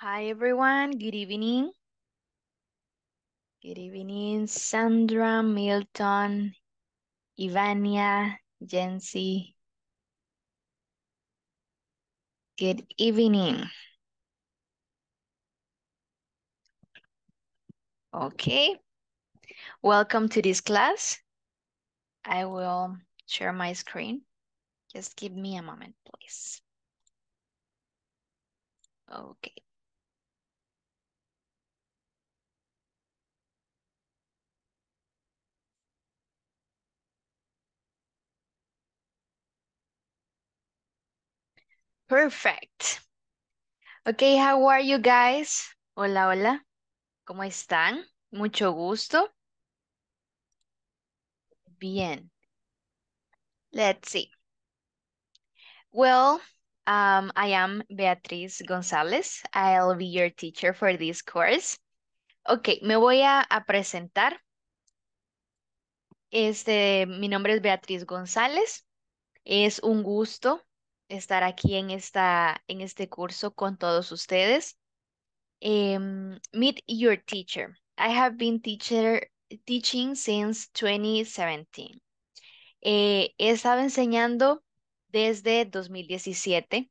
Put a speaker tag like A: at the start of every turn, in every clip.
A: Hi, everyone. Good evening. Good evening, Sandra,
B: Milton, Ivania, Jency. Good evening. Okay. Welcome to this class. I will share my screen. Just give me a moment, please. Okay. Perfect. Okay, how are you guys? Hola, hola. ¿Cómo están? Mucho gusto. Bien. Let's see. Well, um, I am Beatriz González. I'll be your teacher for this course. Ok, me voy a, a presentar. Este, mi nombre es Beatriz González. Es un gusto estar aquí en, esta, en este curso con todos ustedes. Em, meet your teacher. I have been teacher, teaching since 2017. Eh, he estado enseñando desde 2017.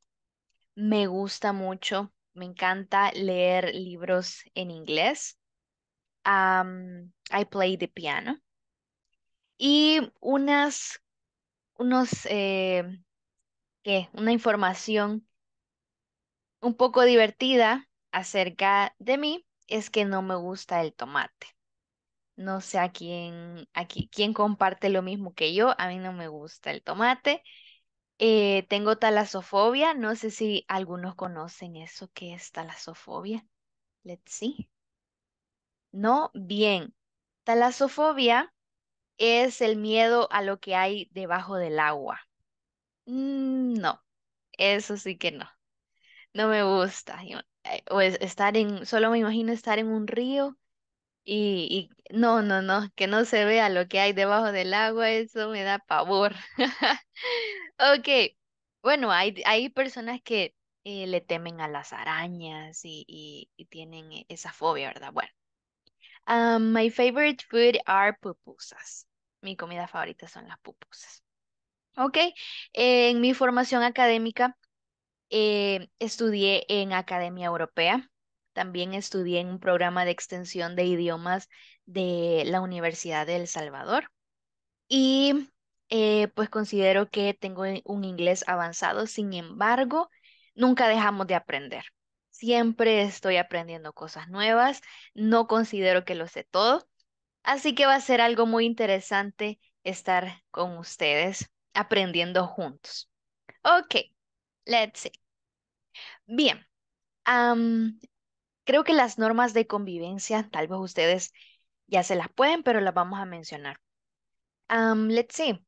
B: Me gusta mucho, me encanta leer libros en inglés. I play the piano. Y unas, unos eh, una información un poco divertida acerca de mí es que no me gusta el tomate. No sé a quién, quién comparte lo mismo que yo. A mí no me gusta el tomate. Eh, tengo talasofobia. No sé si algunos conocen eso qué es talasofobia. Let's see. No, bien. Talasofobia es el miedo a lo que hay debajo del agua. Mm, no, eso sí que no. No me gusta. Eh, pues, estar en, solo me imagino estar en un río y, no, no, no, que no se vea lo que hay debajo del agua, eso me da pavor. Ok, bueno, hay, hay personas que eh, le temen a las arañas y, y, tienen e, esa fobia, ¿verdad? Bueno, ah, my favorite food are pupusas. Mi comida favorita son las pupusas. Ok, eh, en mi formación académica eh, estudié en Academia Europea, también estudié en un programa de extensión de idiomas de la Universidad de El Salvador y eh, pues considero que tengo e, un inglés avanzado, sin embargo, nunca dejamos de aprender. Siempre estoy aprendiendo cosas nuevas, no considero que lo sé todo, así que va a ser algo muy interesante estar con ustedes aprendiendo juntos. Ok, let's see. Bien, creo que las normas de convivencia, tal vez ustedes ya se las pueden, pero las vamos a mencionar. let's see.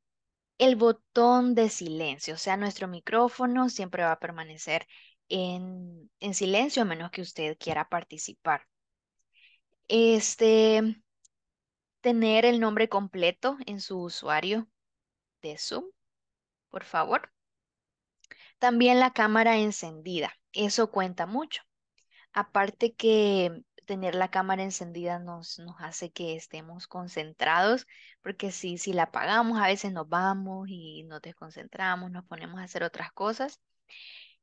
B: El botón de silencio, o sea, nuestro micrófono siempre va a permanecer en, en silencio a menos que usted quiera participar. Este, tener el nombre completo en su usuario de Zoom por favor. También la cámara encendida, eso cuenta mucho. Aparte que tener la cámara encendida nos, nos hace que estemos concentrados, porque si, si la apagamos a veces nos vamos y nos desconcentramos, nos ponemos a hacer otras cosas.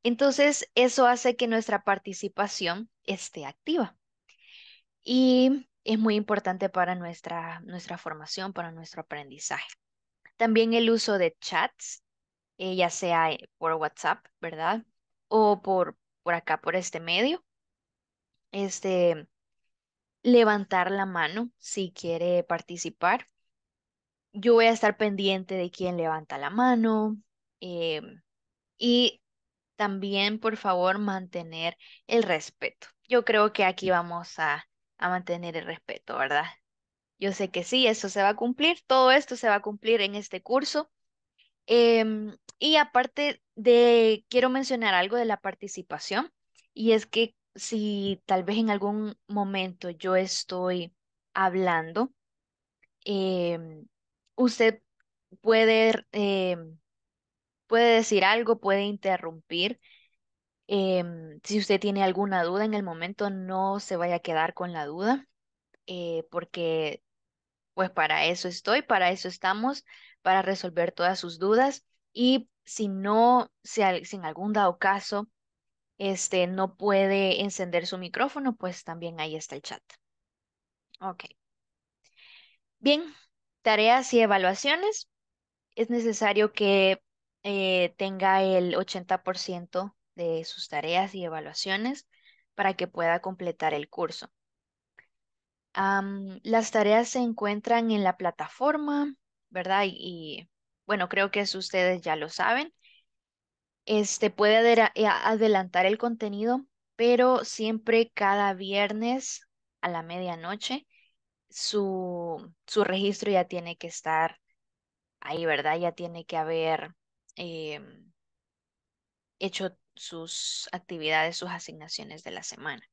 B: Entonces, eso hace que nuestra participación esté activa. Y es muy importante para nuestra, nuestra formación, para nuestro aprendizaje. También el uso de chats, ella eh, ya sea eh, por WhatsApp, ¿verdad? O por, por acá, por este medio. Este, levantar la mano si quiere participar. Yo voy a estar pendiente de quién levanta la mano. Em, y también, por favor, mantener el respeto. Yo creo que aquí vamos a, a mantener el respeto, ¿verdad? Yo sé que sí, eso se va a cumplir, todo esto se va a cumplir en este curso. Em, y aparte de, quiero mencionar algo de la participación, y es que si tal vez en algún momento yo estoy hablando, em, usted puede, em, puede decir algo, puede interrumpir. si usted tiene alguna duda en el momento, no se vaya a quedar con la duda, eh, porque pues para eso estoy, para eso estamos, para resolver todas sus dudas y si no, si, en algún dado caso este, no puede encender su micrófono, pues también ahí está el chat. Ok. Bien, tareas y evaluaciones. Es necesario que eh, tenga el 80% de sus tareas y evaluaciones para que pueda completar el curso. las tareas se encuentran en la plataforma ¿verdad? Y, bueno, creo que ustedes ya lo saben. Este puede eh, adelantar el contenido, pero siempre cada viernes a la medianoche su, su registro ya tiene que estar ahí, ¿verdad? Ya tiene que haber em, hecho sus actividades, sus asignaciones de la semana.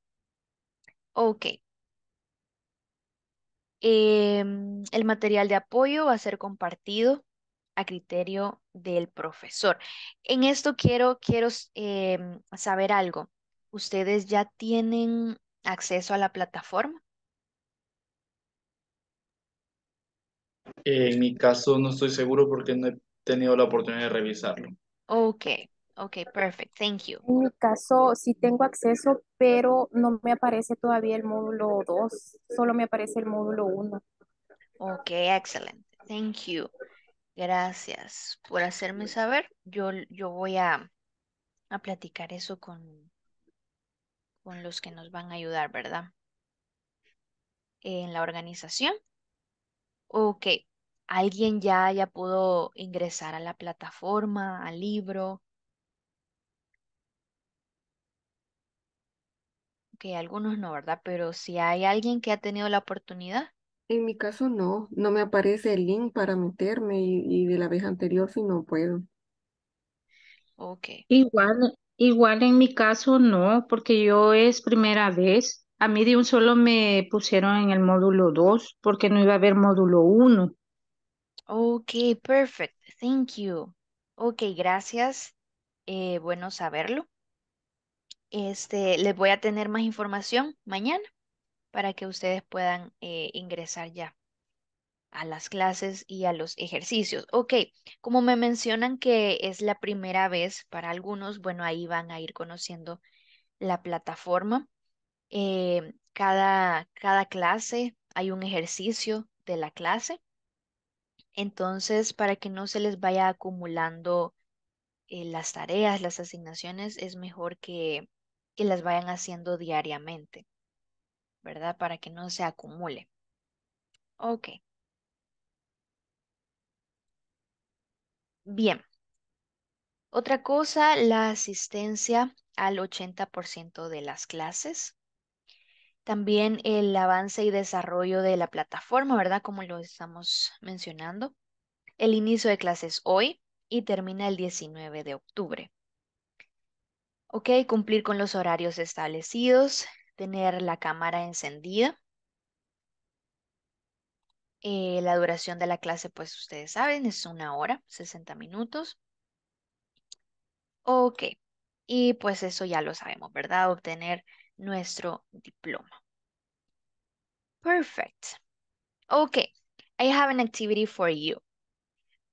B: Ok, Em, el material de apoyo va a ser compartido a criterio del profesor. En esto quiero, quiero em, saber algo. ¿Ustedes ya tienen acceso a la plataforma?
A: En mi caso no estoy seguro porque no he tenido la oportunidad de revisarlo.
C: Ok, Ok, perfect, thank you. En mi caso, sí tengo acceso, pero no me aparece todavía el módulo 2, solo me aparece el módulo 1.
B: Ok, excelente,
C: thank you. Gracias
B: por hacerme saber. Yo, yo voy a, a platicar eso con, con los que nos van a ayudar, ¿verdad? En la organización. Ok, alguien ya, ya pudo ingresar a la plataforma, al libro, algunos no, ¿verdad? Pero si hay alguien que ha tenido la oportunidad.
C: En mi caso no, no me aparece el link para meterme y, de la vez anterior si no puedo. Ok. Igual, igual en mi caso no, porque yo es primera vez. A mí de un solo me pusieron en el módulo 2 porque no iba a haber módulo 1.
B: Ok, perfect. Thank you. Ok, gracias. Eh, bueno saberlo. Este, les voy a tener más información mañana para que ustedes puedan eh, ingresar ya a las clases y a los ejercicios. Ok, como me mencionan que es la primera vez para algunos, bueno, ahí van a ir conociendo la plataforma. Eh, cada, cada clase hay un ejercicio de la clase. Entonces, para que no se les vaya acumulando eh, las tareas, las asignaciones, es mejor que que las vayan haciendo diariamente, ¿verdad? Para que no se acumule. Ok. Bien. Otra cosa, la asistencia al 80% de las clases. También el avance y desarrollo de la plataforma, ¿verdad? Como lo estamos mencionando. El inicio de clases hoy y termina el 19 de octubre. Ok, cumplir con los horarios establecidos, tener la cámara encendida. Eh, la duración de la clase, pues ustedes saben, es una hora, 60 minutos. Ok, y pues eso ya lo sabemos, ¿verdad? Obtener nuestro diploma. Perfect. Ok, I have an activity for you.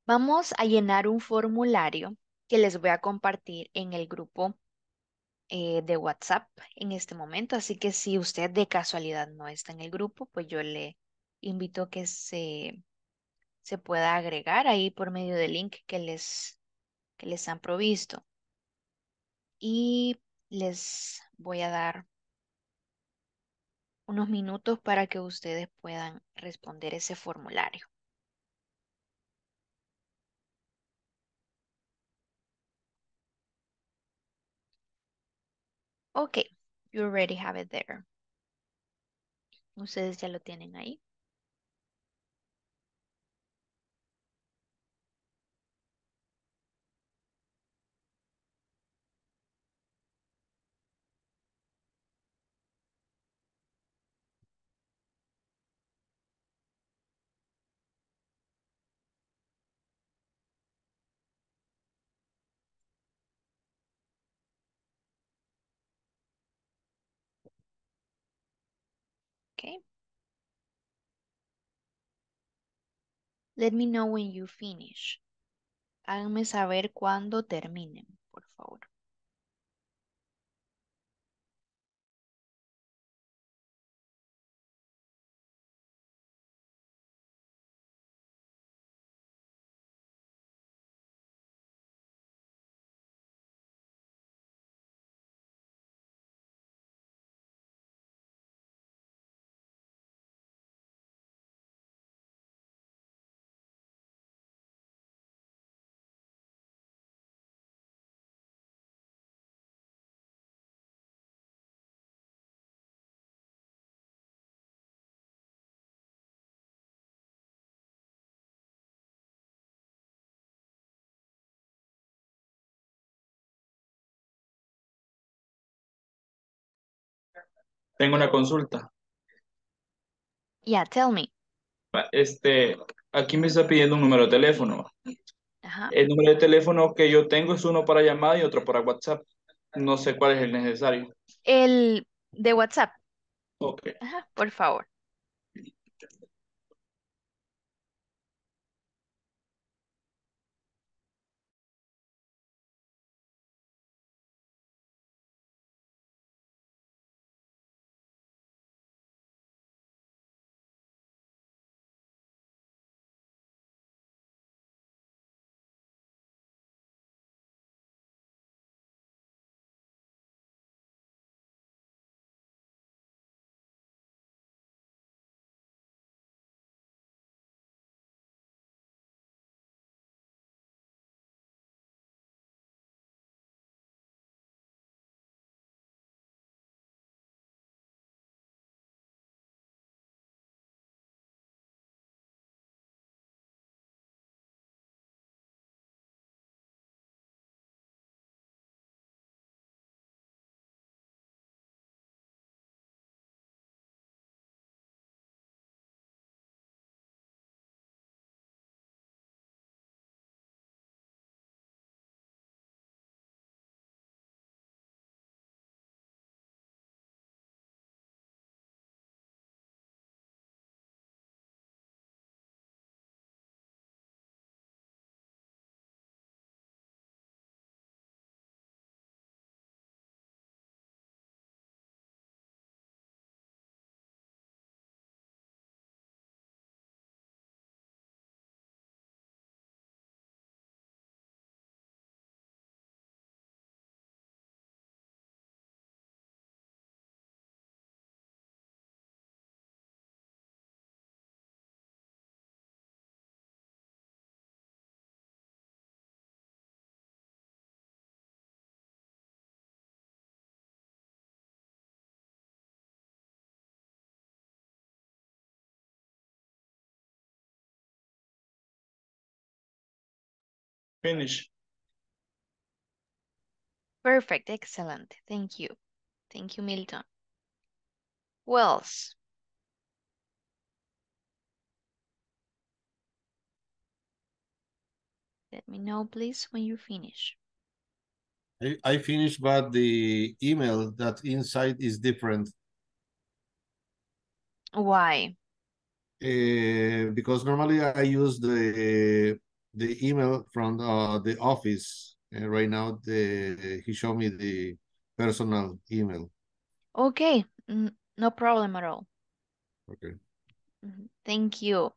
B: Vamos a llenar un formulario que les voy a compartir en el grupo eh, de WhatsApp en este momento, así que si usted de casualidad no está en el grupo, pues yo le invito a que se, se pueda agregar ahí por medio del link que les, que les han provisto. Y les voy a dar unos minutos para que ustedes puedan responder ese formulario. Ok, you already have it there. Ustedes ya lo tienen ahí. Let me know when you finish. Háganme saber cuando terminen,
A: por favor. Tengo una consulta. Ya, tell me. Ah, este, aquí me está pidiendo un número de teléfono. Ajá. El número de teléfono que yo tengo es uno para llamada y otro para WhatsApp. No sé cuál es el necesario.
B: El de WhatsApp.
A: Ok. Ajá, por favor. Finish.
B: Perfect. Excellent. Thank you. Thank you, Milton. Wells. Let me know, please, when you finish.
C: I, I finished, but the email that inside is different.
B: Why?
C: Uh, because normally I use the the email from uh, the office and right now the he showed me the personal email
B: okay no problem at all okay mm-hmm, thank you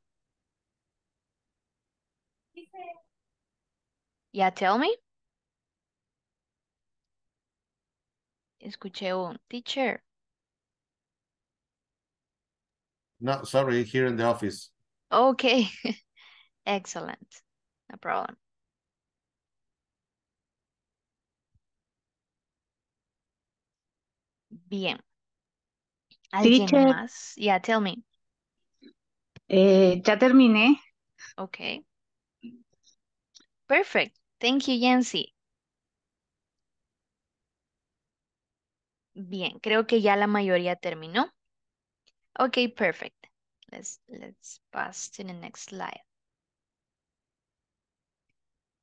B: yeah tell me escuché un teacher
C: no sorry here in the office
B: okay excellent No problem. Bien. ¿Alguien más? Yeah, tell me. Eh, ya terminé. Okay. Perfect. Thank you, Yancy. Bien, creo que ya la mayoría terminó. Okay, perfect. Let's, let's pass to the next slide.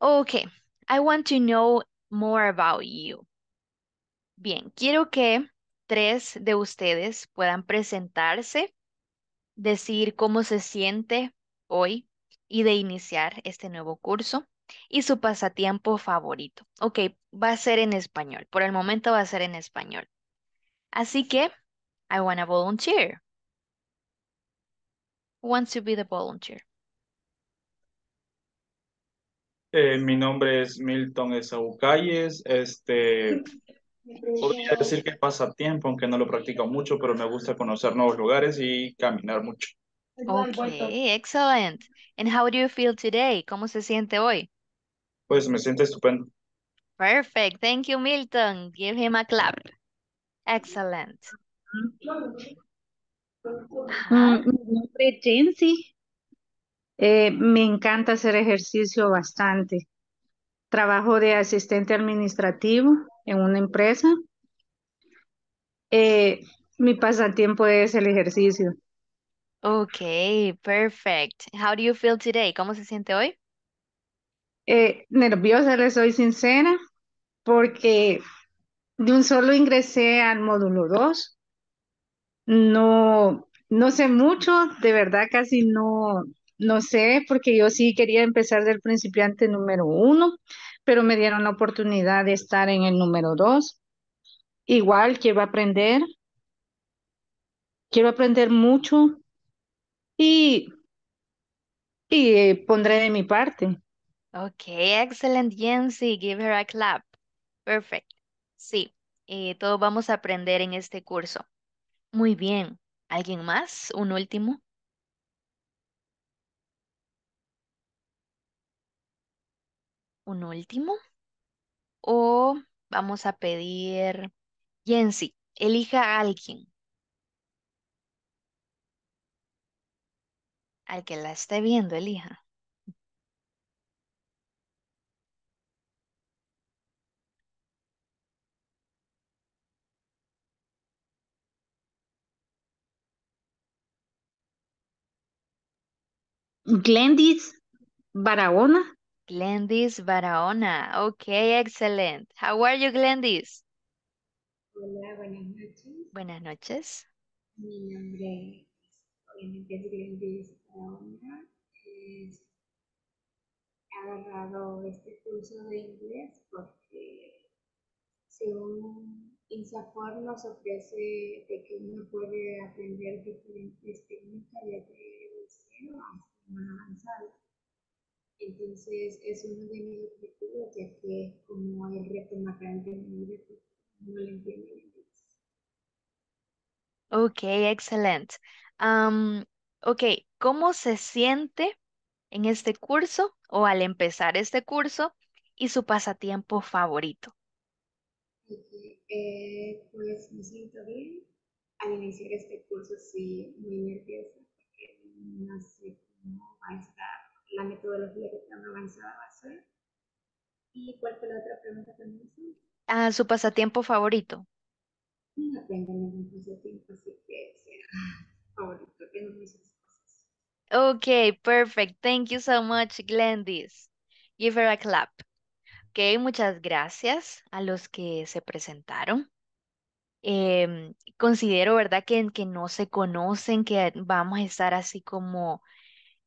B: Okay, I want to know more about you. Bien, quiero que tres de ustedes puedan presentarse, decir cómo se siente hoy y de iniciar este nuevo curso y su pasatiempo favorito. Ok, va a ser en español. Por el momento va a ser en español. Así que, I want to volunteer. wants to be the volunteer.
A: Eh, mi nombre es Milton Esaú Calles. Este, podría decir que pasa tiempo, aunque no lo practico mucho, pero me gusta conocer nuevos lugares y caminar mucho.
B: Ok, excelente. And how do you feel today? ¿Cómo se siente hoy?
A: Pues me siento estupendo.
B: Perfect. Thank you, Milton. Give him a clap. Excellent.
C: Mm, mi nombre es Jensi. Eh, me encanta hacer ejercicio bastante. Trabajo de asistente administrativo en una empresa. Eh, mi pasatiempo es el ejercicio.
B: Okay, perfect. How do you feel today? ¿Cómo se siente hoy?
C: Eh, nerviosa, les soy sincera, porque de un solo ingresé al módulo 2. No, no sé mucho, de verdad casi no, no sé, porque yo sí quería empezar del principiante número uno, pero me dieron la oportunidad de estar en el número dos. Igual quiero aprender, quiero aprender mucho y, y eh, pondré de mi parte.
B: Ok, excelente, Jensi. Give her a clap. Perfect. Sí, todo eh, todos vamos a aprender en este curso. Muy bien. ¿Alguien más? ¿Un último? un último o vamos a pedir Jensi, elija a alguien al que la esté viendo, elija.
A: Glendis
B: Barahona. Glendis Barahona. Okay, excellent. How are you, Glendis?
A: Hola, buenas noches. Buenas noches. Mi nombre es, Glendis Barahona. he agarrado este curso de inglés porque según INSAFOR nos ofrece de que uno puede aprender diferentes técnicas desde el cielo hasta más avanzado. Entonces es de mis objetivo, ya que como hay reto más grande no lo entiendo Ok,
B: excelente. Um, ok, ¿cómo se siente en este curso o al empezar este curso y su pasatiempo favorito?
A: Eh, pues me siento bien. Al iniciar este curso sí, muy nerviosa porque no sé cómo va a estar la metodología que tan avanzada va a ser. ¿Y cuál fue la otra pregunta también
B: Ah, su pasatiempo favorito.
A: No tengo ningún pasatiempo, así que será favorito, tengo cosas.
B: Ok, perfect. Thank you so much, Glendis. Give her a clap. Ok, muchas gracias a los que se presentaron. Em, considero, ¿verdad?, que, que no se conocen, que vamos a estar así como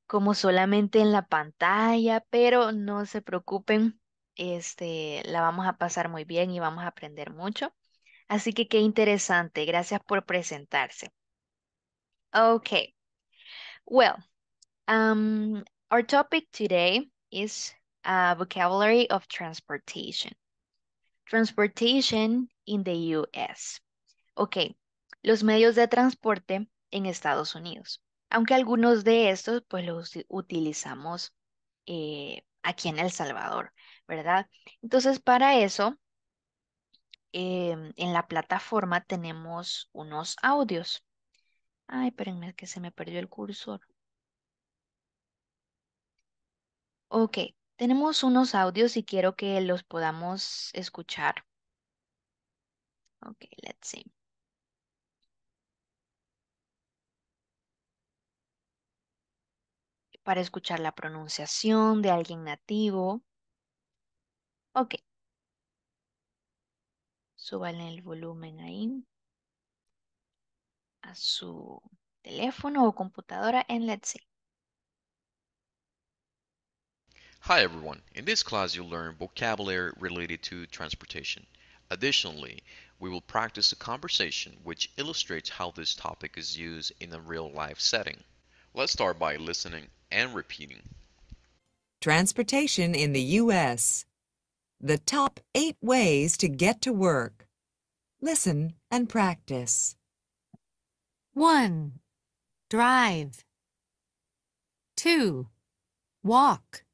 B: como solamente en la pantalla, pero no se preocupen, este, la vamos a pasar muy bien y vamos a aprender mucho. Así que qué interesante, gracias por presentarse. Ok. well, um, our topic today is uh, vocabulary of transportation. Transportation in the U.S. Ok, los medios de transporte en Estados Unidos aunque algunos de estos pues los utilizamos eh, aquí en El Salvador, ¿verdad? Entonces para eso em, en la plataforma tenemos unos audios. Ay, espérenme que se me perdió el cursor. Ok, tenemos unos audios y quiero que los podamos escuchar. Ok, let's see. para escuchar la pronunciación de alguien nativo. Ok. Suban el volumen ahí a su teléfono o computadora en let's see.
D: Hi everyone. In this class you'll learn vocabulary related to transportation. Additionally, we will practice a conversation which illustrates how this topic is used in a real-life setting. Let's start by listening and repeating.
E: Transportation in the U.S. The top eight ways to get to work. Listen and practice. 1. Drive. 2. Walk.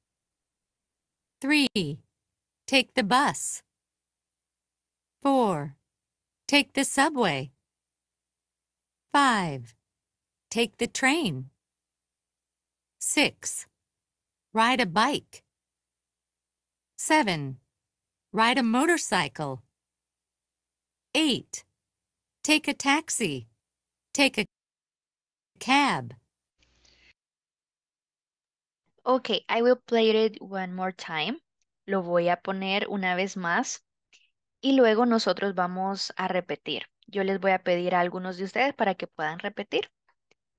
E: 3. Take the bus. 4. Take the subway. 5. Take the train. 6. Ride a bike. 7. Ride a motorcycle. 8. Take a taxi. Take a cab.
B: Okay, I will play it one more time. Lo voy a poner una vez más y luego nosotros vamos a repetir. Yo les voy a pedir a algunos de ustedes para que puedan repetir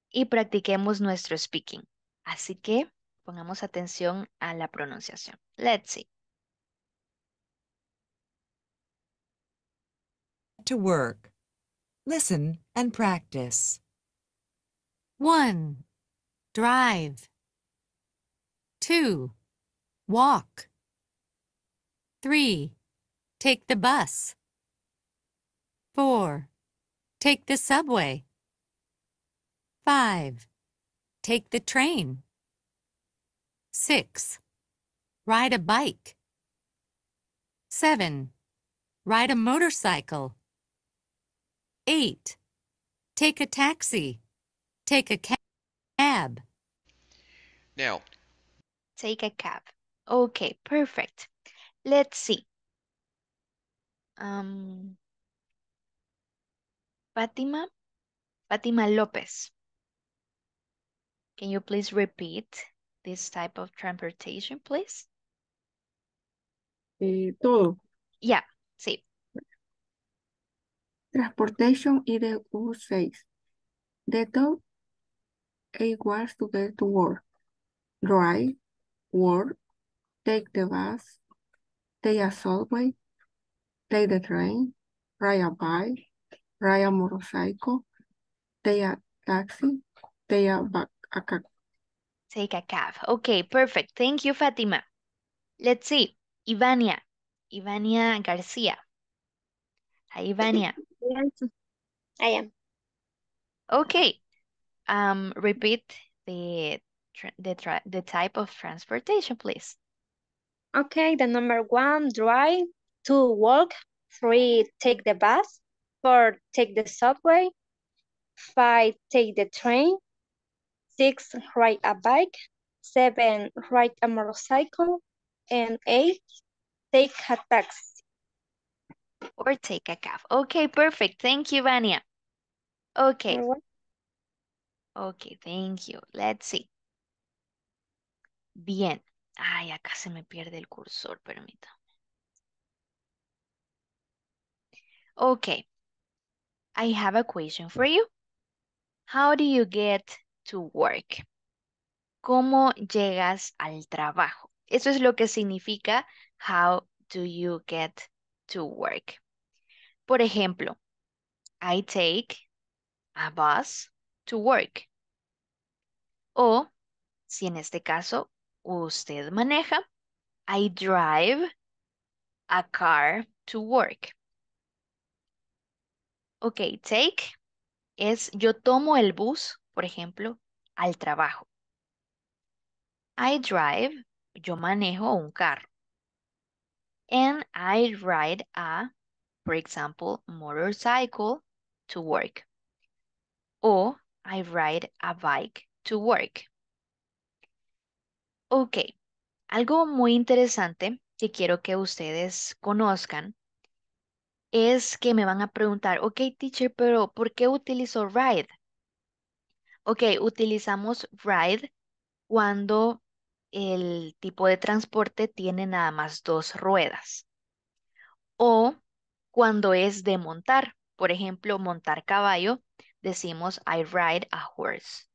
B: y practiquemos nuestro speaking. Así que pongamos atención a la pronunciación.
E: Let's see. To work. Listen and practice. 1. Drive. 2. Walk. 3. Take the bus. 4. Take the subway. 5. Take the train. 6. Ride a bike. 7. Ride a motorcycle. 8. Take a taxi. Take a cab.
D: Now,
B: take a cab. Okay, perfect. Let's see. Um, Fatima, Fatima Lopez. Can you please repeat this type of transportation, please?
A: Eh, todo. Yeah,
C: sí. Transportation is the six, The top it was to get to work. Drive, work, take the bus, take a subway,
A: take the train, ride a bike, ride a motorcycle, take a taxi, take a
B: Take a cab. Okay, perfect. Thank you, Fatima. Let's see. Ivania. Ivania Garcia. Hi, Ivania. I am. Okay. Um, repeat the the the type of transportation, please. Okay, the number one, drive. Two, walk.
C: Three, take the bus. Four, take the subway. Five, take the train. Six, ride a bike. Seven, ride a motorcycle. And eight, take a taxi.
B: Or take a cab. Okay, perfect. Thank you, Vania. Okay. Okay, thank you. Let's see. Bien. Ay, acá se me pierde el cursor, permítame. Okay. I have a question for you. How do you get to work. ¿Cómo llegas al trabajo? Eso es lo que significa how do you get to work. Por ejemplo, I take a bus to work. O, si en este caso usted maneja, I drive a car to work. Ok, take es yo tomo el bus, por ejemplo, al trabajo. I drive, yo manejo un carro. And I ride a, for example, motorcycle to work. O I ride a bike to work. Ok, algo muy interesante que quiero que ustedes conozcan es que me van a preguntar, ok teacher, pero ¿por qué utilizo ride? Ok, utilizamos ride cuando el tipo de transporte tiene nada más dos ruedas o cuando es de montar. Por ejemplo, montar caballo, decimos I ride a horse.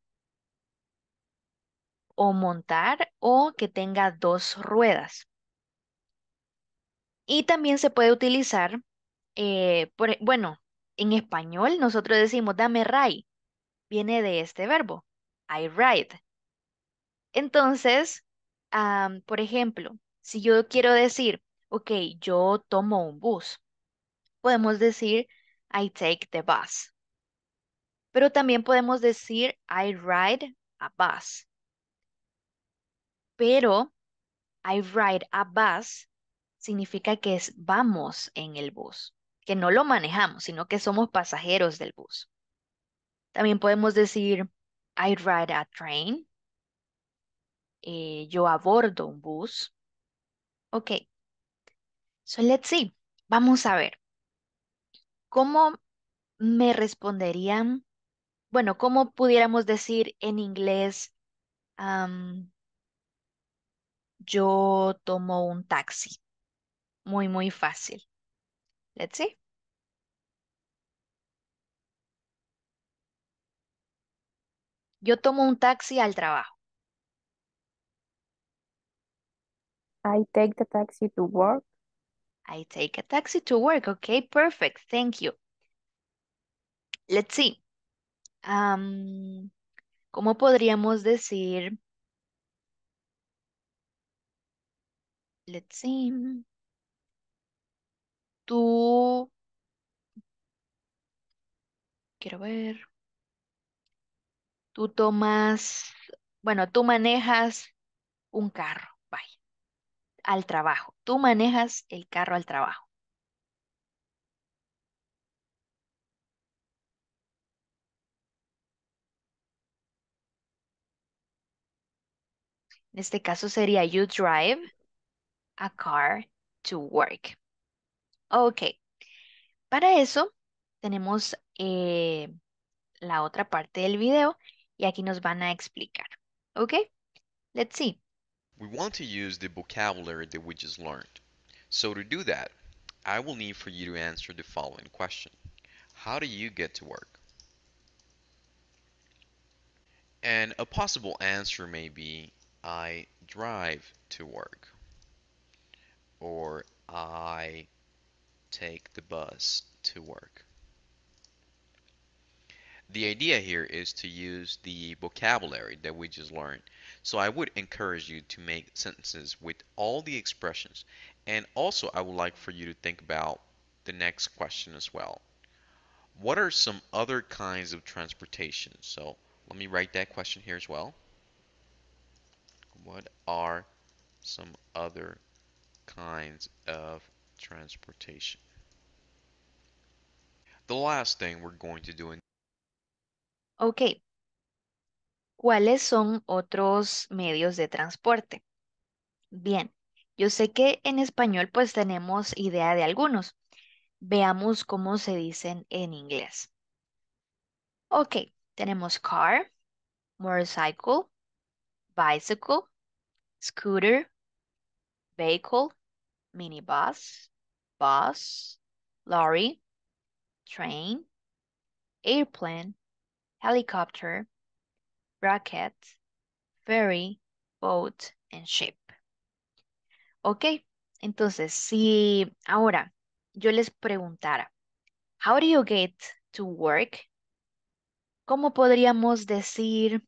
B: O montar o que tenga dos ruedas. Y también se puede utilizar, eh, e, bueno, en español nosotros decimos dame ride viene de este verbo, I ride. Entonces, por ejemplo, si yo quiero decir, ok, yo tomo un bus, podemos decir, I take the bus. Pero también podemos decir, I ride a bus. Pero, I ride a bus significa que es vamos en el bus, que no lo manejamos, sino que somos pasajeros del bus. También podemos decir, I ride a train. Eh, yo abordo un bus. Ok. So let's see. Vamos a ver. ¿Cómo me responderían? Bueno, ¿cómo pudiéramos decir en inglés? yo tomo un taxi. Muy, muy fácil. Let's see. Yo tomo un taxi al trabajo.
C: I take the taxi to work.
B: I take a taxi to work. Okay, perfect. Thank you. Let's see. Um, ¿Cómo podríamos decir? Let's see. Tú. Quiero ver tú tomas, bueno, tú manejas un carro, vaya, al trabajo. Tú manejas el carro al trabajo. En este caso sería you drive a car to work. Ok. Para eso tenemos eh, la otra parte del video y aquí nos van a explicar. Okay, let's see.
D: We want to use the vocabulary that we just learned. So to do that, I will need for you to answer the following question. How do you get to work? And a possible answer may be, I drive to work. Or I take the bus to work. The idea here is to use the vocabulary that we just learned. So I would encourage you to make sentences with all the expressions. And also I would like for you to think about the next question as well. What are some other kinds of transportation? So let me write that question here as well. What are some other kinds of transportation? The last thing we're going to do in
B: Ok, ¿cuáles son otros medios de transporte? Bien, yo sé que en español pues tenemos idea de algunos. Veamos cómo se dicen en inglés. Ok, tenemos car, motorcycle, bicycle, scooter, vehicle, minibus, bus, lorry, train, airplane, helicopter, rocket, ferry, boat, and ship. Ok, entonces si ahora yo les preguntara, how do you get to work? ¿Cómo podríamos decir,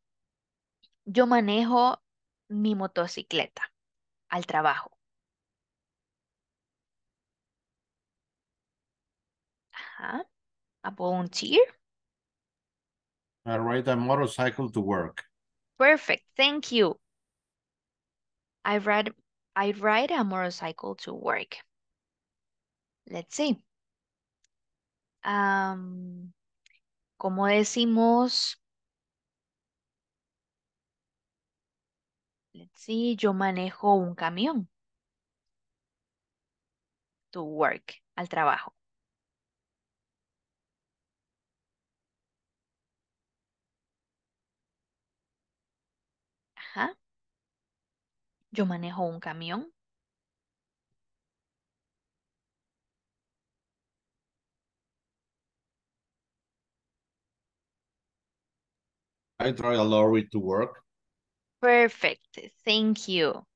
B: yo manejo mi motocicleta al trabajo? Ajá. A volunteer.
C: I uh, ride a motorcycle to work.
B: Perfect. Thank you. I ride I ride a motorcycle to work. Let's see. Um, ¿Cómo decimos? Let's see, yo manejo un camión.
C: To work,
B: al trabajo. Yo manejo un camión.
A: I try a lorry to work.
B: Perfect. Thank you.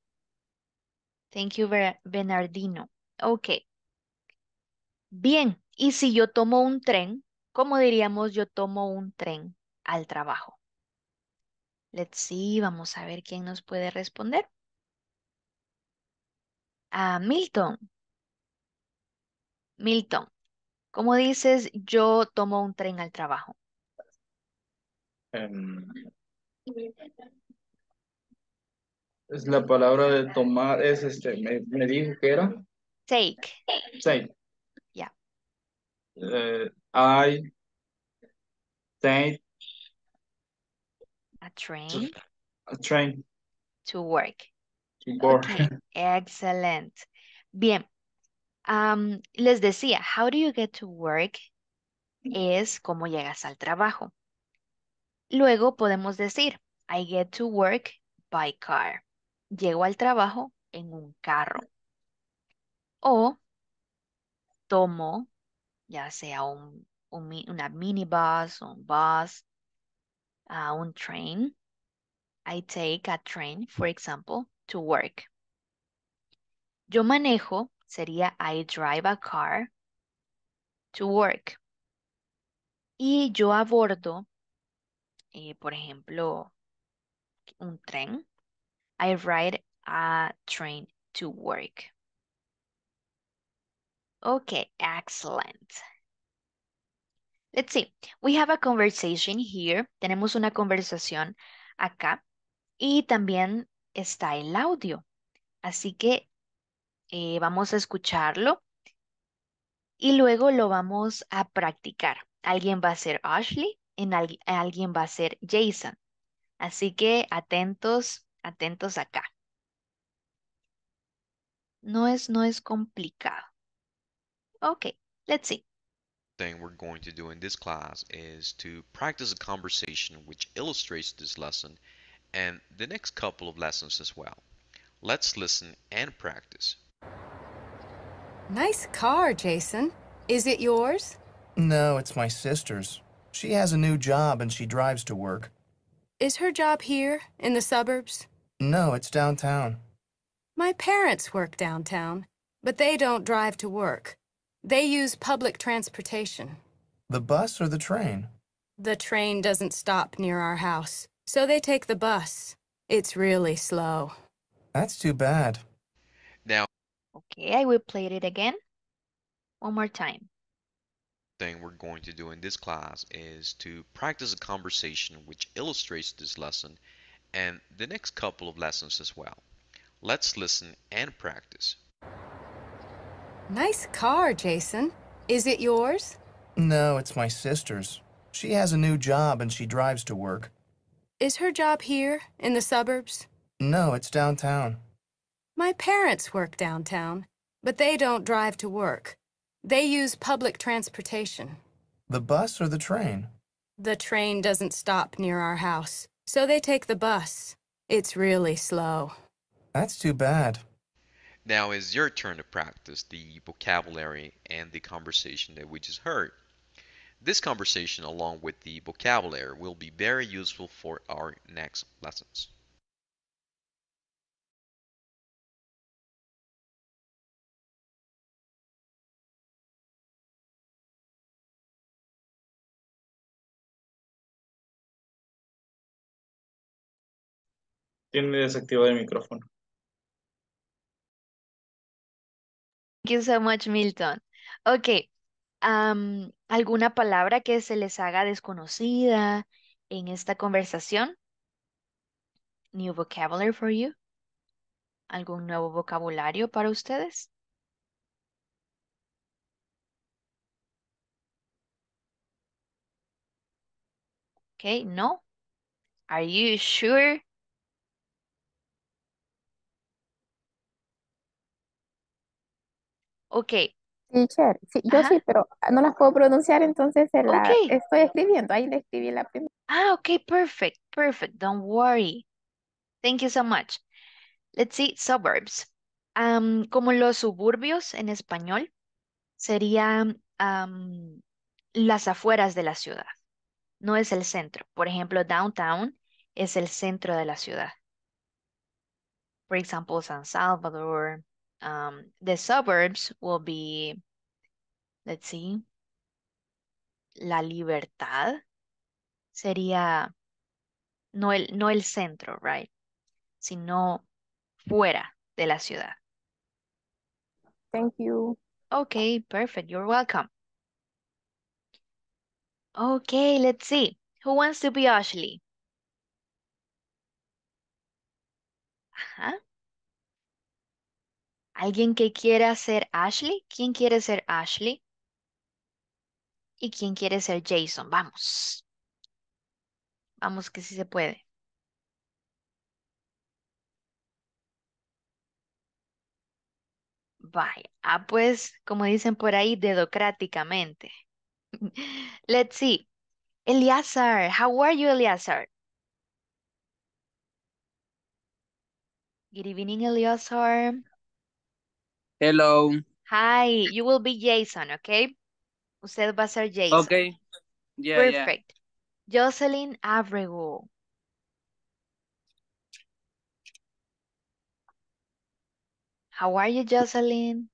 B: Thank you, Bernardino. Ok. Bien. Y si yo tomo un tren, ¿cómo diríamos yo tomo un tren al trabajo? Let's see. Vamos a ver quién nos puede responder. Milton, Milton, ¿cómo dices yo tomo un tren al trabajo?
A: Em, es la palabra de tomar, es este, me, dijo que era.
B: Take. Take.
A: Yeah. I take
B: A train a train to work. Excelente. Excellent. Bien. les decía, how do you get to work es cómo llegas al trabajo. Luego podemos decir, I get to work by car. Llego al trabajo en un carro. O tomo, ya sea una minibus, un bus, ah, un train. I take a train, for example to work. Yo manejo sería I drive a car to work. Y yo abordo, eh, por ejemplo, un tren. I ride a train to work. Okay, excellent. Let's see. We have a conversation here. Tenemos una conversación acá. Y también está el audio. Así que eh, vamos a escucharlo y luego lo vamos a practicar. Alguien va a ser Ashley y alguien va a ser Jason. Así que atentos, atentos acá. No es, no es complicado. Ok, let's see.
D: Thing we're going to do in this class is to practice a conversation which illustrates this lesson and the next couple of lessons as well. Let's listen and practice.
C: Nice car, Jason. Is it yours?
E: No, it's my sister's. She has a new job and she drives to work.
C: Is her job here, in the suburbs?
E: No, it's downtown. My parents work downtown, but they don't drive to work. They use public transportation. The bus or the train? The train doesn't stop near our house. So they take the bus. It's really slow. That's too bad. Now, Okay, I will play it again. One
B: more time.
D: thing we're going to do in this class is to practice a conversation which illustrates this lesson and the next couple of lessons as well. Let's listen and practice.
C: Nice car, Jason. Is it yours?
E: No, it's my sister's. She has a new job and she drives to work.
C: Is her job here, in the suburbs?
E: No, it's downtown. My parents work downtown, but they don't drive to work. They use public transportation. The bus or the train? The train doesn't stop near our house, so they take the bus. It's really slow. That's too bad.
D: Now it's your turn to practice the vocabulary and the conversation that we just heard. This conversation along with the vocabulary will be
A: very useful for our next lessons. Tiene desactivado el micrófono. Thank you so much, Milton.
B: Okay, alguna palabra que se les haga desconocida en esta conversación. New vocabulary for you. ¿Algún nuevo vocabulario para ustedes? Okay, no. Are you sure? Okay,
C: sí, yo sí, pero no las puedo pronunciar, entonces estoy escribiendo. Ahí le escribí la primera.
B: Ah, ok, perfect, perfect. Don't worry. Thank you so much. Let's see, suburbs. como los suburbios en español, serían las afueras de la ciudad. No es el centro. Por ejemplo, downtown es el centro de la ciudad. Por ejemplo, San Salvador, um, the suburbs will be, let's see, La Libertad sería no el, no el centro, right? Sino fuera de la ciudad. Thank you. Okay, perfect. You're welcome. Okay, let's see. Who wants to be Ashley? Ajá. Uh-huh. ¿Alguien que quiera ser Ashley? ¿Quién quiere ser Ashley? ¿Y quién quiere ser Jason? Vamos. Vamos que sí se puede. Vaya. Ah, pues, como dicen por ahí, dedocráticamente. Let's see. Eliazar, how are you, Eliazar? Good evening, Eliazar. Hello. Hi, you will be Jason, okay? Usted va a ser Jason. Okay.
A: Yeah, Perfect.
B: Yeah. Jocelyn Abrego. How are you, Jocelyn?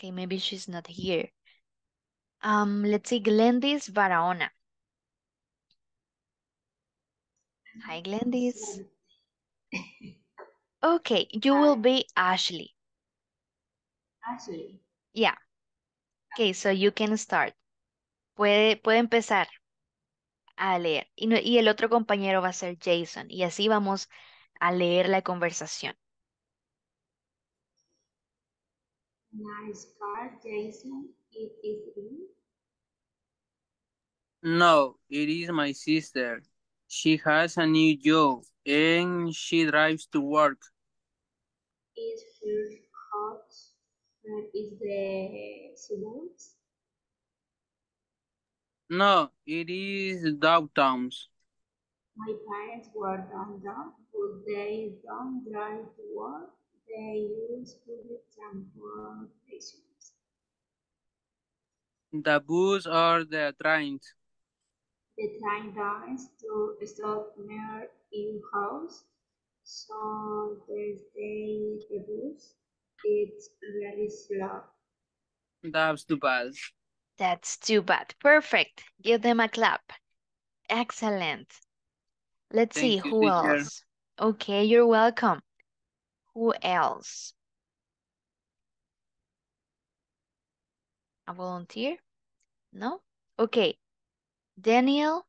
B: Okay, maybe she's not here. Um, let's see, Glendis Barahona. Hi, Glendis. Okay, you ah, will be Ashley. Ashley. Yeah. Okay, so you can start. Puede, puede empezar a leer. Y, y el otro compañero va a ser Jason. Y así vamos a leer la conversación.
A: Nice car, Jason. It is
C: you. No, it is my sister. She has a new job and she drives to work.
A: is her cut uh, is the suburbs?
C: No, it is downtowns.
A: My parents were downtown, but they don't drive to work. They use public
C: transportation. The bus or the trains?
A: The train does to stop near in house. So Thursday the bus it's really slow.
C: That's too bad.
B: That's too bad. Perfect. Give them a clap. Excellent. Let's Thank see you, who teacher. else. Okay, you're welcome. Who else? A volunteer? No? Okay. Daniel.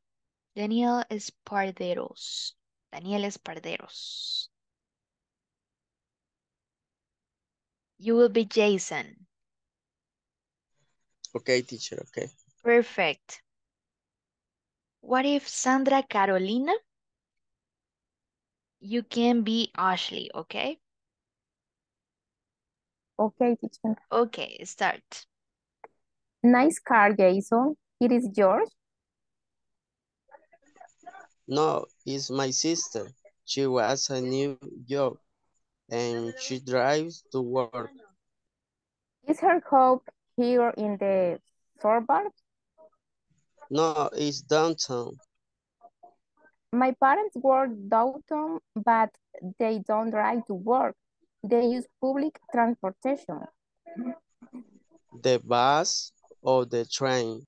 B: Daniel is Esparderos. Daniel Esparderos. You will be Jason.
A: Okay, teacher, okay.
B: Perfect. What if Sandra Carolina? You can be Ashley, okay?
C: Okay, teacher. Okay,
B: start.
C: Nice car, Jason. It is yours.
A: No, it's my sister. She was a new job and she drives to work.
C: Is her home here in the suburb?
A: No, it's downtown.
C: My parents work downtown, but they don't drive to work. They use public transportation.
A: The bus or the train?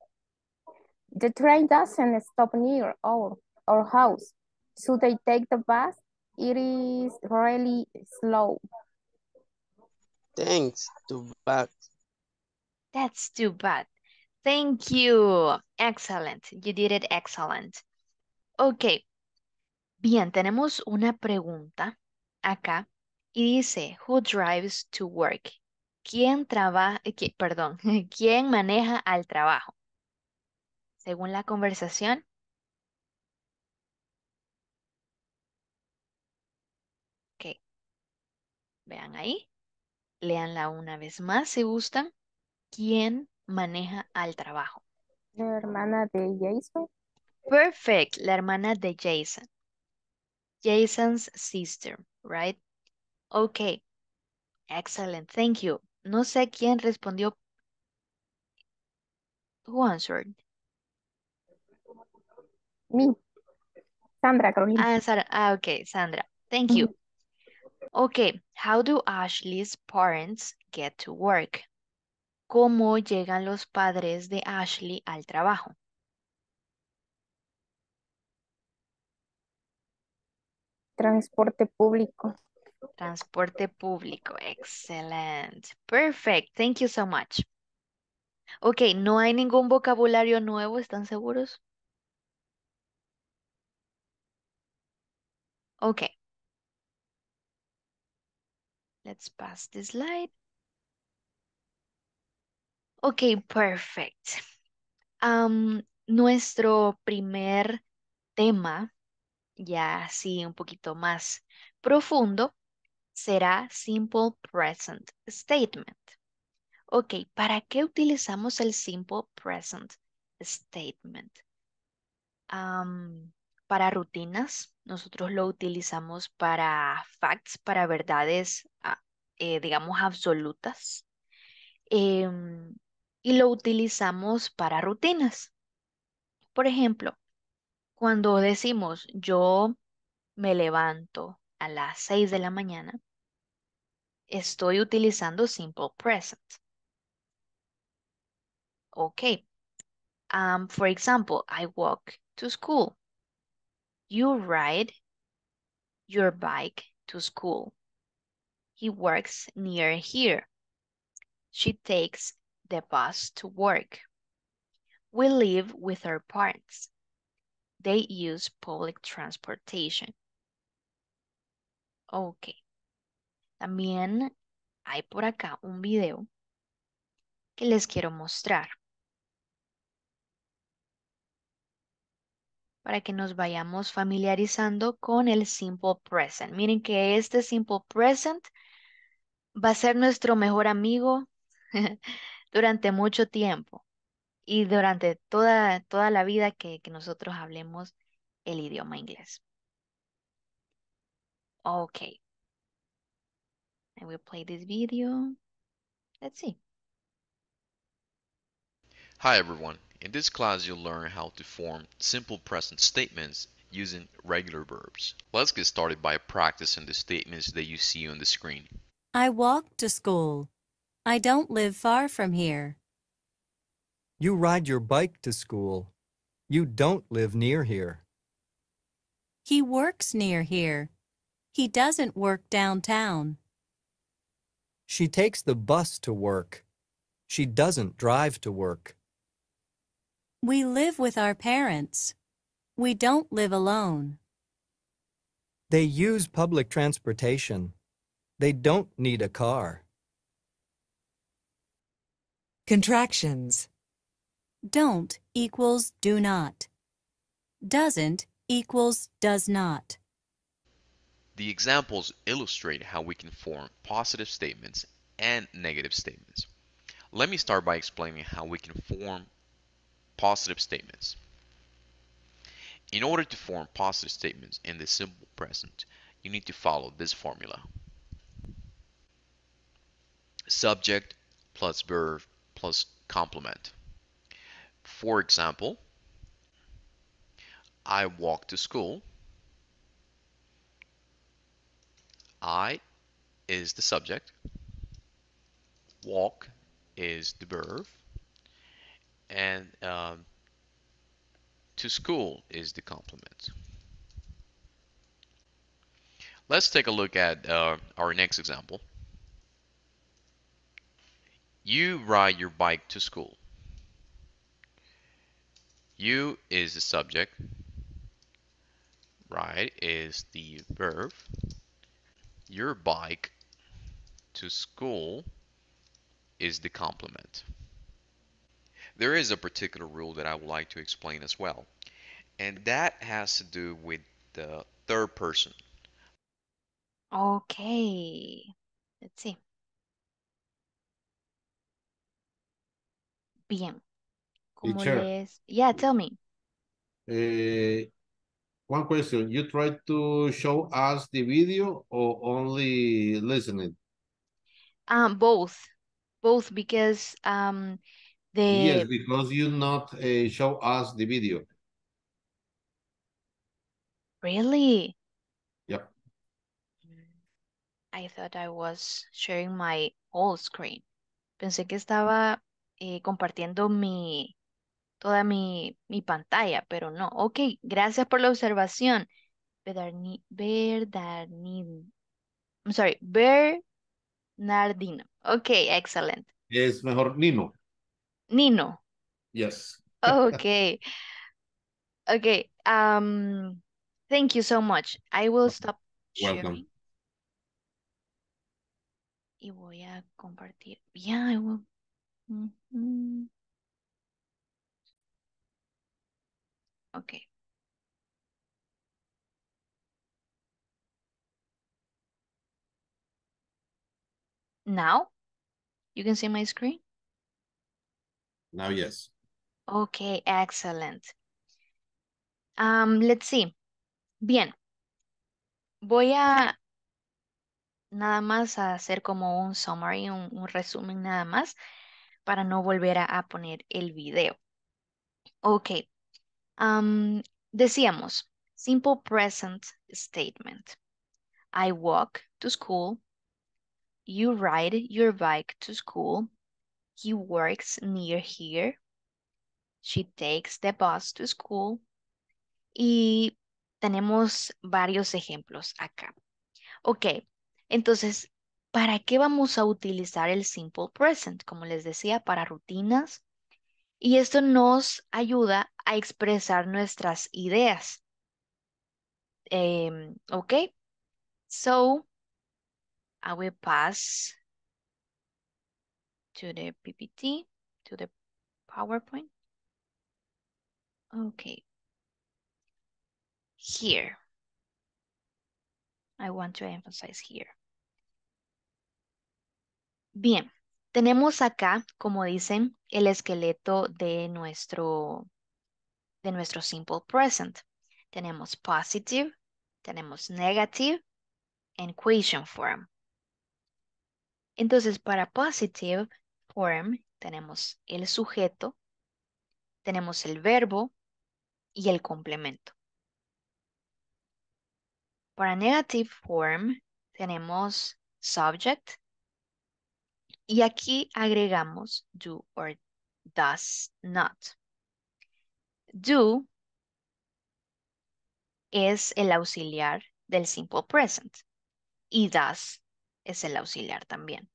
C: The train doesn't stop near our our house. So they take the bus. It is really slow.
A: Thanks, too bad.
C: That's too bad.
B: Thank you. Excellent. You did it excellent. Ok. Bien, tenemos una pregunta acá y dice, who drives to work? ¿Quién trabaja, perdón, quién maneja al trabajo? Según la conversación, Vean ahí. Leanla una vez más si gustan. ¿Quién maneja al trabajo? La hermana de Jason. Perfect. La hermana de Jason. Jason's sister, right? Ok. Excellent. Thank you. No sé quién respondió. Who answered? Me. Sandra, okay ah, ah, ok. Sandra. Thank you. Ok, how do Ashley's parents get to work? ¿Cómo llegan los padres de Ashley al trabajo?
C: Transporte público.
B: Transporte público. excelente. Perfect. Thank you so much. Ok, ¿no hay ningún vocabulario nuevo? ¿Están seguros? Ok. Let's pass the slide. Ok, perfect. nuestro primer tema, ya así un poquito más profundo, será Simple Present Statement. Ok, ¿para qué utilizamos el Simple Present Statement? para rutinas, nosotros lo utilizamos para facts, para verdades, ah, eh, digamos, absolutas. Em, y lo utilizamos para rutinas. Por ejemplo, cuando decimos yo me levanto a las seis de la mañana, estoy utilizando simple present. Ok. Por um, for example, I walk to school. You ride your bike to school. He works near here. She takes the bus to work. We live with our parents. They use public transportation. Ok. También hay por acá un video que les quiero mostrar. para que nos vayamos familiarizando con el simple present. Miren que este simple present va a ser nuestro mejor amigo durante mucho tiempo y durante toda, toda la vida que, nosotros hablemos el idioma inglés. Ok. I will play this video. Let's see.
D: Hi everyone. In this class you'll learn how to form simple present statements using regular verbs. Let's get started by practicing the statements that you see on the screen.
E: I walk to school. I don't live far from here.
D: You ride your bike to school. You don't live near here.
E: He works near here. He doesn't work downtown.
D: She takes the bus to work. She doesn't drive to work.
E: We live with our parents. We don't live alone. They use public transportation. They don't need a car. Contractions Don't equals do not. Doesn't equals does not.
D: The examples illustrate how we can form positive statements and negative statements. Let me start by explaining how we can form positive statements. In order to form positive statements in the simple present, you need to follow this formula. Subject plus verb plus complement. For example, I walk to school. I is the subject. Walk is the verb and um, to school is the complement. Let's take a look at uh, our next example. You ride your bike to school. You is the subject. Ride is the verb. Your bike to school is the complement there is a particular rule that I would like to explain as well. And that has to do with the third person.
B: Okay. Let's see. Bien. ¿Cómo Teacher, les? Yeah, tell me.
C: eh, one question. You try to show us the video or only listening?
B: Um, both. Both because um, Yes,
C: because you not eh, show us the video.
B: Really? Yep. I thought I was sharing my whole screen. Pensé que estaba eh, compartiendo mi toda mi, mi pantalla, pero no. Ok, gracias por la observación. ver I'm sorry, Bernardino. Ok, excelente.
C: Es mejor Nino. Nino. Yes.
B: okay. Okay. Um, thank you so much. I will stop sharing. Welcome. Y voy a compartir. Yeah,
A: I will. Mm -hmm. Okay.
B: Now, you can see my screen? Now, yes. Okay, excellent. Um, let's see. Bien. Voy a nada más a hacer como un summary, un, un resumen nada más para no volver a, a poner el video. Ok. Um, decíamos, simple present statement. I walk to school. You ride your bike to school. He works near here. She takes the bus to school. Y tenemos varios ejemplos acá. Ok, entonces, ¿para qué vamos a utilizar el simple present? Como les decía, para rutinas. Y esto nos ayuda a expresar nuestras ideas. Em, ok, so I will pass to the PPT, to the PowerPoint. Okay. Here. I want to emphasize here. Bien, tenemos acá, como dicen, el esqueleto de nuestro, de nuestro simple present. Tenemos positive, tenemos negative, and equation form. Entonces, para positive, form tenemos el sujeto, tenemos el verbo y el complemento. Para negative form tenemos subject y aquí agregamos do or does not. Do es el auxiliar del simple present y does es el auxiliar también.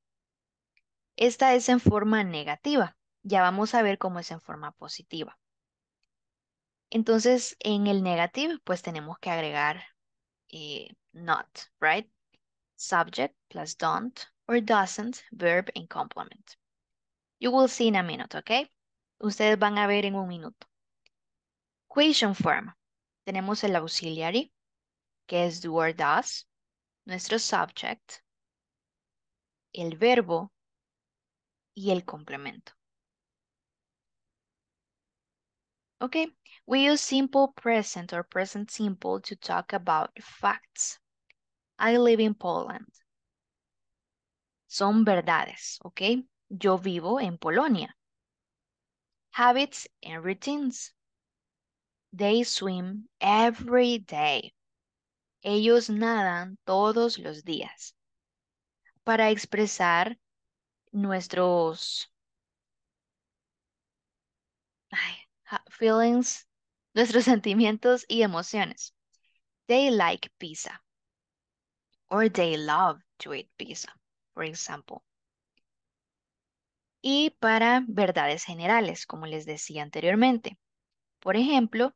B: Esta es en forma negativa. Ya vamos a ver cómo es en forma positiva. Entonces, en el negativo, pues tenemos que agregar eh, not, right? Subject plus don't or doesn't, verb and complement. You will see in a minute, okay? Ustedes van a ver en un minuto. Question form. Tenemos el auxiliary, que es do or does, nuestro subject, el verbo, y el complemento. Ok. we use simple present or present simple to talk about facts. I live in Poland. Son verdades, Ok. Yo vivo en Polonia. Habits and routines. They swim every day. Ellos nadan todos los días. Para expresar nuestros feelings, nuestros sentimientos y emociones. They like pizza. Or they love to eat pizza, for example. Y para verdades generales, como les decía anteriormente. Por ejemplo,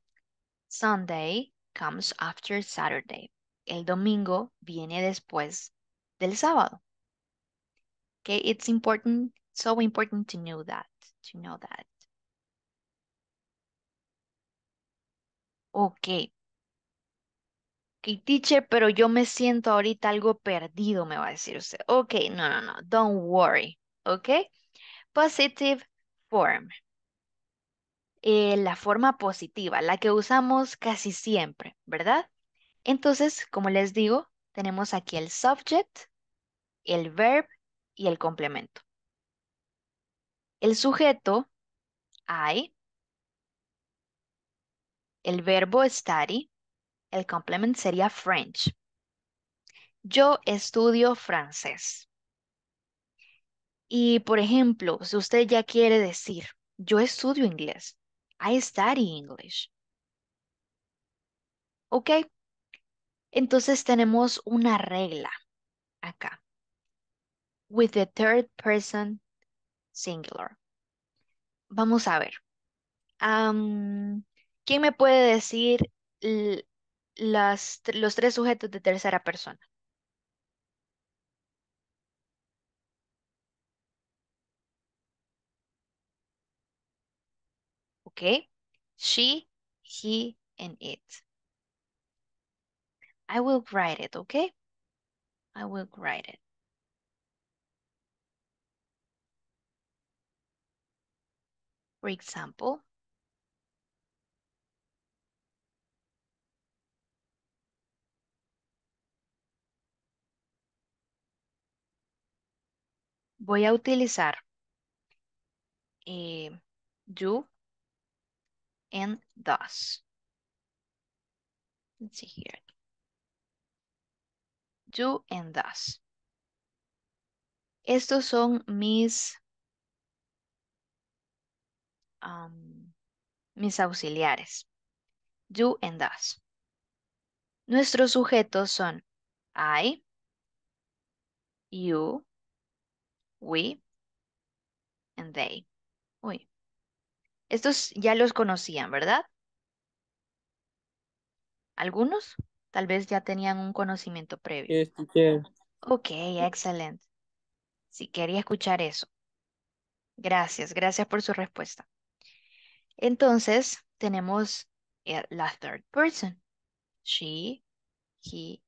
B: Sunday comes after Saturday. El domingo viene después del sábado. Okay, it's important, so important to know that, to know that. Ok. Ok, teacher, pero yo me siento ahorita algo perdido, me va a decir usted. Ok, no, no, no, don't worry. Ok, positive form. Eh, la forma positiva, la que usamos casi siempre, ¿verdad? Entonces, como les digo, tenemos aquí el subject, el verb y el complemento. El sujeto, I, el verbo study, el complemento sería French. Yo estudio francés. Y, por ejemplo, si usted ya quiere decir, yo estudio inglés, I study English. ¿Ok? Entonces tenemos una regla acá with the third person singular. Vamos a ver. ¿Quién me puede decir las, los tres sujetos de tercera persona? Ok. She, he, and it. I will write it, okay? I will write it. For example, voy a utilizar eh, do and thus. Let's see here. Do and thus. Estos son mis mis auxiliares. Do and us. Nuestros sujetos son I, you, we, and they. Uy. Estos ya los conocían, ¿verdad? Algunos tal vez ya tenían un conocimiento previo. Ok, excelente. Si quería escuchar eso. Gracias, gracias por su respuesta. Entonces, tenemos eh, la third person. She, he,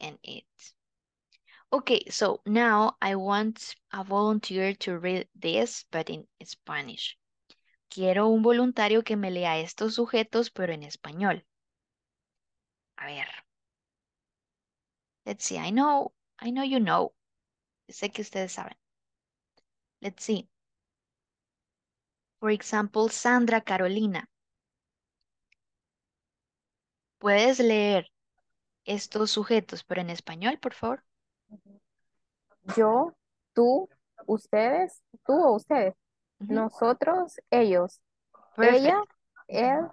B: and it. Okay, so now I want a volunteer to read this, but in Spanish. Quiero un voluntario que me lea estos sujetos, pero en español. A ver. Let's see, I know, I know you know. Sé que ustedes saben. Let's see. Por ejemplo, Sandra Carolina. ¿Puedes leer estos sujetos, pero en español, por favor?
C: Yo, tú, ustedes, tú o ustedes, nosotros, ellos, ella, él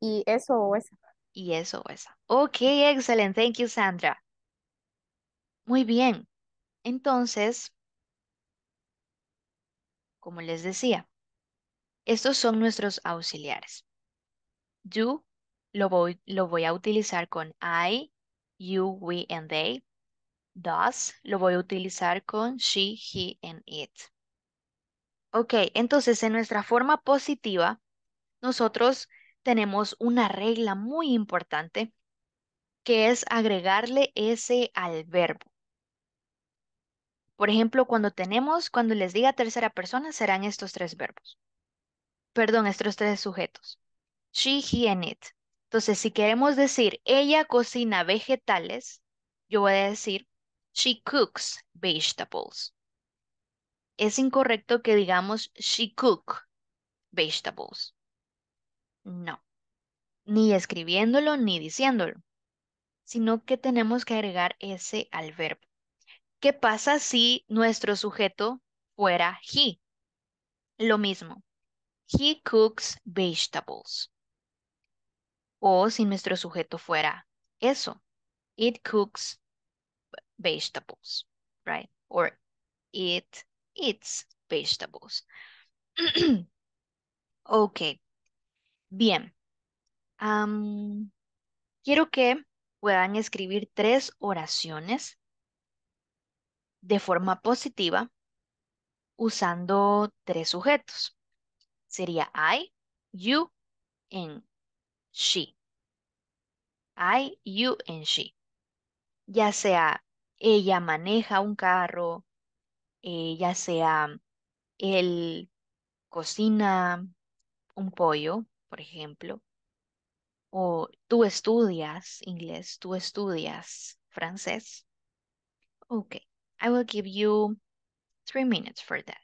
C: y eso o esa.
B: Y eso o esa.
C: Ok, excelente.
B: Thank you, Sandra. Muy bien. Entonces, como les decía, estos son nuestros auxiliares. Do lo voy, a utilizar con I, you, we, and they. Does lo voy a utilizar con she, he, and it. Ok, entonces en nuestra forma positiva, nosotros tenemos una regla muy importante que es agregarle ese al verbo. Por ejemplo, cuando tenemos, cuando les diga tercera persona, serán estos tres verbos perdón, estos tres sujetos. She, he and it. Entonces, si queremos decir ella cocina vegetales, yo voy a decir she cooks vegetables. Es incorrecto que digamos she cook vegetables. No. Ni escribiéndolo ni diciéndolo. Sino que tenemos que agregar ese al verbo. ¿Qué pasa si nuestro sujeto fuera he? Lo mismo. He cooks vegetables. O si nuestro sujeto fuera eso. It cooks vegetables, right? Or it eats vegetables. ok. Bien. quiero que puedan escribir tres oraciones de forma positiva usando tres sujetos sería I, you, and she. I, you, and she. Ya sea ella maneja un carro, eh, ya sea él cocina un pollo, por ejemplo, o tú estudias inglés, tú estudias francés. Okay, I will give you three minutes for that.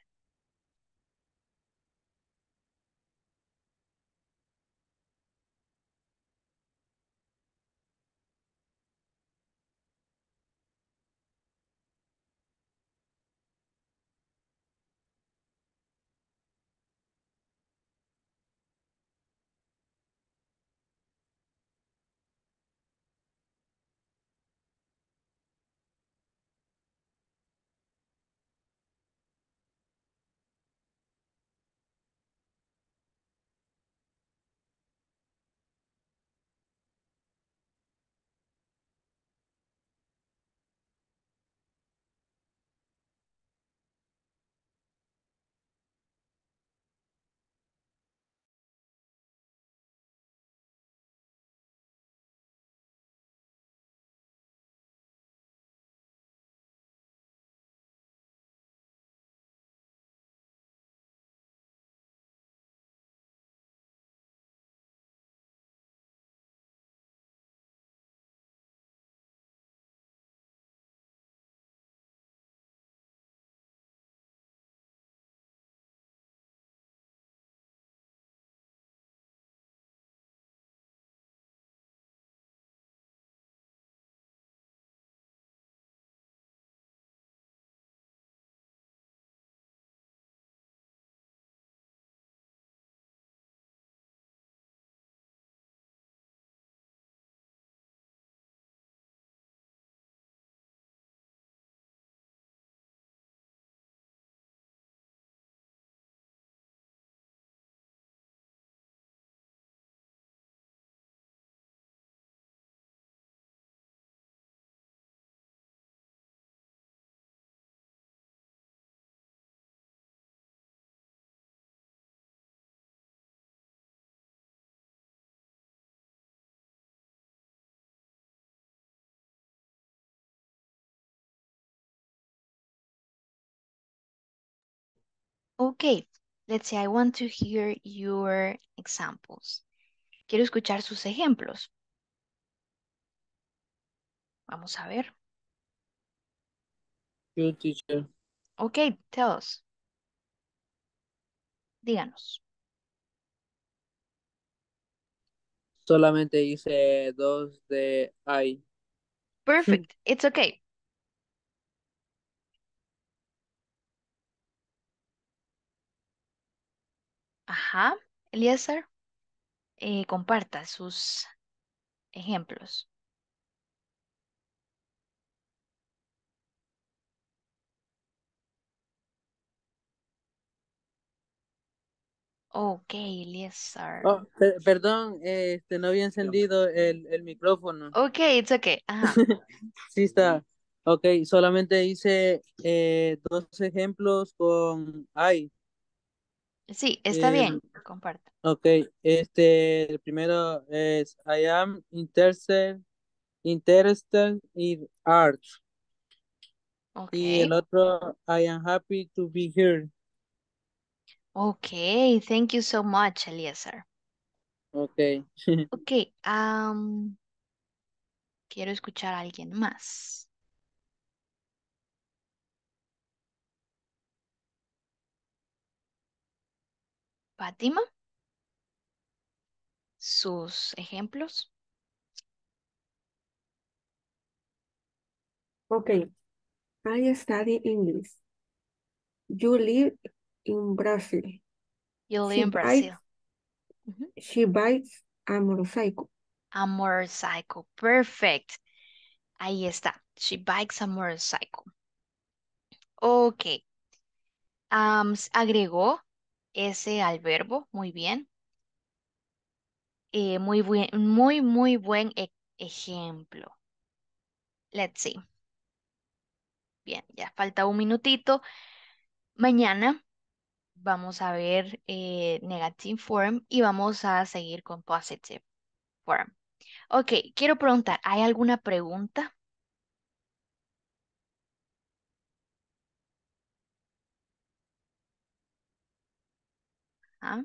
A: Okay, let's say I want to hear your
B: examples. Quiero escuchar sus ejemplos. Vamos a ver. teacher. Okay, tell us. Díganos.
C: Solamente hice dos de I.
B: Perfect, it's okay. Ajá, Eliezer, eh, comparta sus ejemplos.
C: Ok, Eliezer. Oh, perdón, este, no había encendido el, micrófono. Ok, it's okay. sí está. Ok, solamente hice eh, dos ejemplos con ay.
B: Sí, está em, bien, comparto.
C: Ok, este, el primero es I am interested, interested in art. Okay. Y el otro, I am happy
A: to be here.
B: Okay, thank you so much, Eliezer.
A: Okay.
B: okay, um, quiero escuchar a alguien más. Fátima, sus ejemplos.
C: Ok. I study English. You live in Brazil. You live in Brazil. She bikes a motorcycle.
B: A motorcycle, perfect. Ahí está. She bikes a motorcycle. Ok. agregó ese al verbo, muy bien. Eh, muy, buen, muy, muy buen e-, ejemplo. Let's see. Bien, ya falta un minutito. Mañana vamos a ver eh, negative form y vamos a seguir con positive form. Ok, quiero preguntar, ¿hay alguna pregunta? ¿Ah?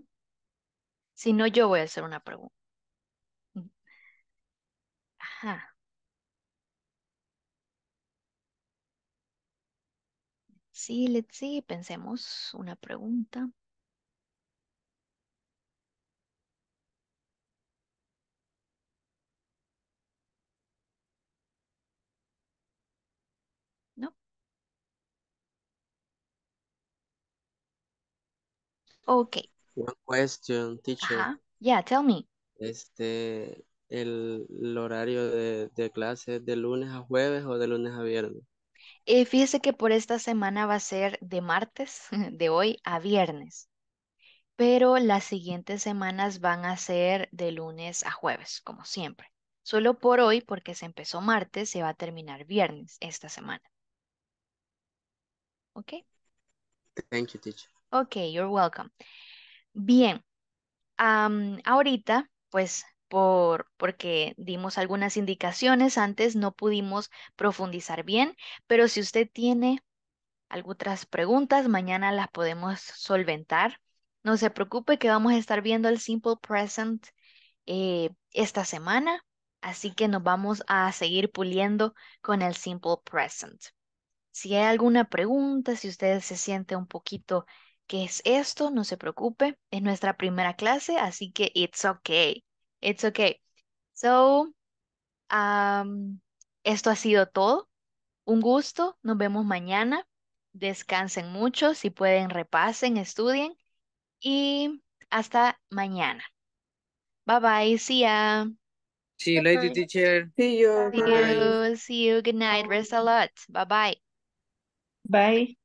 B: Si no, yo voy a hacer una pregunta. Mm, ajá. Sí, let's see, pensemos una pregunta. ¿No? Ok.
A: One question, teacher. Ajá.
B: Yeah, tell me.
A: Este, el, horario de, de de lunes a jueves o de lunes a viernes.
B: Y eh, fíjese que por esta semana va a ser de martes, de hoy a viernes. Pero las siguientes semanas van a ser de lunes a jueves, como siempre. Solo por hoy, porque se empezó martes, se va a terminar viernes esta semana. ¿Ok?
A: Thank you, teacher.
B: Ok, you're welcome. Bien, ahorita, pues por, porque dimos algunas indicaciones antes, no pudimos profundizar bien, pero si usted tiene algunas preguntas, mañana las podemos solventar. No se preocupe que vamos a estar viendo el Simple Present eh, esta semana, así que nos vamos a seguir puliendo con el Simple Present. Si hay alguna pregunta, si usted se siente un poquito ¿Qué es esto? No se preocupe. Es nuestra primera clase, así que it's okay. It's okay. So, um, esto ha sido todo. Un gusto. Nos vemos mañana. Descansen mucho. Si pueden, repasen, estudien. Y hasta mañana. Bye bye. See ya.
A: See you teacher.
B: See you. See See you. Good night. Rest a lot. Bye bye. Bye.